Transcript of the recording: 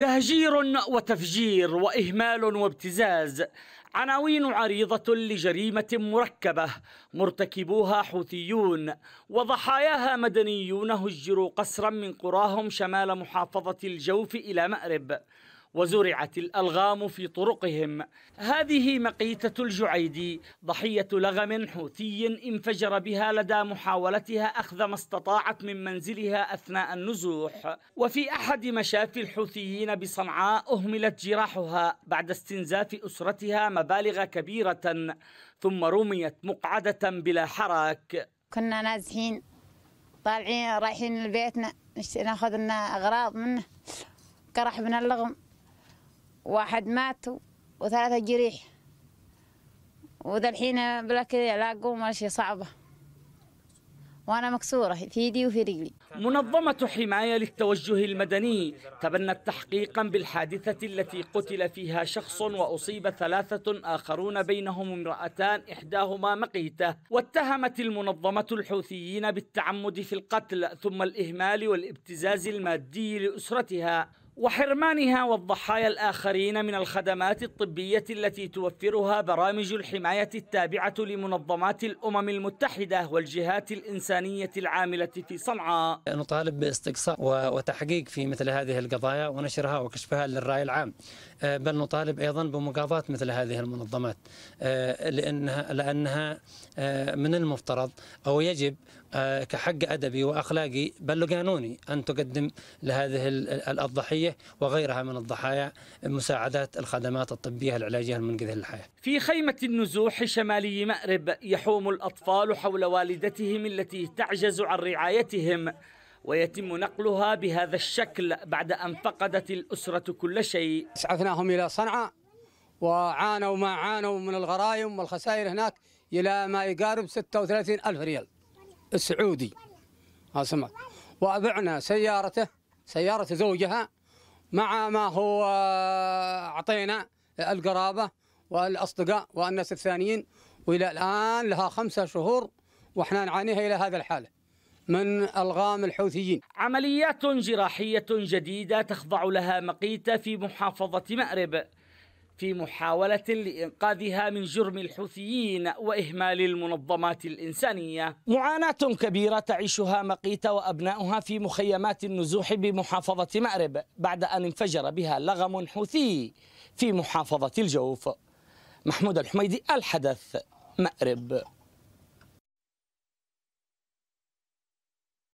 تهجير وتفجير واهمال وابتزاز عناوين عريضه لجريمه مركبه مرتكبوها حوثيون وضحاياها مدنيون هجروا قسرا من قراهم شمال محافظه الجوف الى مارب وزرعت الألغام في طرقهم هذه مقيتة الجعيدي ضحية لغم حوثي انفجر بها لدى محاولتها أخذ ما استطاعت من منزلها أثناء النزوح وفي أحد مشافي الحوثيين بصنعاء أهملت جراحها بعد استنزاف أسرتها مبالغ كبيرة ثم رميت مقعدة بلا حراك كنا نازحين طالعين رايحين لبيتنا ناخذ لنا أغراض منه كرح من اللغم واحد مات وثلاثة جريح وذا الحين بلا كذا لا ولا شيء صعبة وأنا مكسورة في يدي وفي رجلي منظمة حماية للتوجه المدني تبنت تحقيقا بالحادثة التي قتل فيها شخص وأصيب ثلاثة آخرون بينهم امرأتان إحداهما مقيتة واتهمت المنظمة الحوثيين بالتعمد في القتل ثم الإهمال والابتزاز المادي لأسرتها وحرمانها والضحايا الآخرين من الخدمات الطبية التي توفرها برامج الحماية التابعة لمنظمات الأمم المتحدة والجهات الإنسانية العاملة في صنعاء نطالب باستقصاء وتحقيق في مثل هذه القضايا ونشرها وكشفها للرأي العام آه، بل نطالب أيضا بمقاضاة مثل هذه المنظمات آه، لأنها, لأنها آه، من المفترض أو يجب آه، كحق أدبي وأخلاقي بل قانوني أن تقدم لهذه الضحية وغيرها من الضحايا مساعدات الخدمات الطبية العلاجية المنقذة للحياة في خيمة النزوح شمالي مأرب يحوم الأطفال حول والدتهم التي تعجز عن رعايتهم ويتم نقلها بهذا الشكل بعد أن فقدت الأسرة كل شيء اسعفناهم إلى صنعاء وعانوا ما عانوا من الغرائم والخسائر هناك إلى ما يقارب 36 ألف ريال السعودي سمعت وأبعنا سيارته سيارة زوجها مع ما هو آه، أعطينا القرابة والأصدقاء والناس الثانيين وإلى الآن لها خمسة شهور وإحنا نعانيها إلى هذا الحالة من ألغام الحوثيين عمليات جراحية جديدة تخضع لها مقيتة في محافظة مأرب في محاولة لإنقاذها من جرم الحوثيين وإهمال المنظمات الإنسانية معاناة كبيرة تعيشها مقيتة وأبناؤها في مخيمات النزوح بمحافظة مأرب بعد أن انفجر بها لغم حوثي في محافظة الجوف محمود الحميدي الحدث مأرب